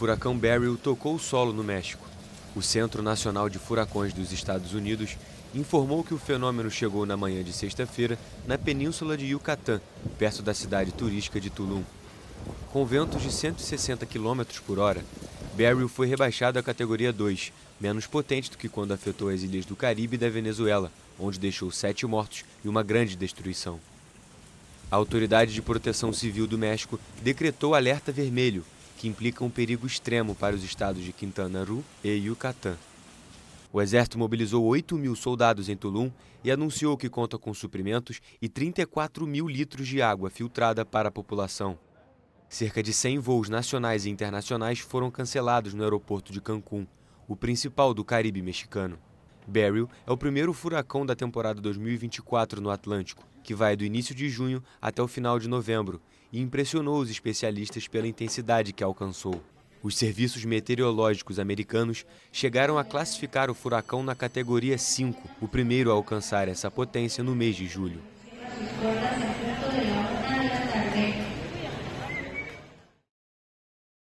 furacão Beryl tocou o solo no México. O Centro Nacional de Furacões dos Estados Unidos informou que o fenômeno chegou na manhã de sexta-feira na península de Yucatán, perto da cidade turística de Tulum. Com ventos de 160 km por hora, Beryl foi rebaixado à categoria 2, menos potente do que quando afetou as ilhas do Caribe e da Venezuela, onde deixou sete mortos e uma grande destruição. A Autoridade de Proteção Civil do México decretou alerta vermelho que implica um perigo extremo para os estados de Quintana Roo e Yucatán. O exército mobilizou 8 mil soldados em Tulum e anunciou que conta com suprimentos e 34 mil litros de água filtrada para a população. Cerca de 100 voos nacionais e internacionais foram cancelados no aeroporto de Cancún, o principal do Caribe mexicano. Beryl é o primeiro furacão da temporada 2024 no Atlântico, que vai do início de junho até o final de novembro, e impressionou os especialistas pela intensidade que alcançou. Os serviços meteorológicos americanos chegaram a classificar o furacão na categoria 5, o primeiro a alcançar essa potência no mês de julho.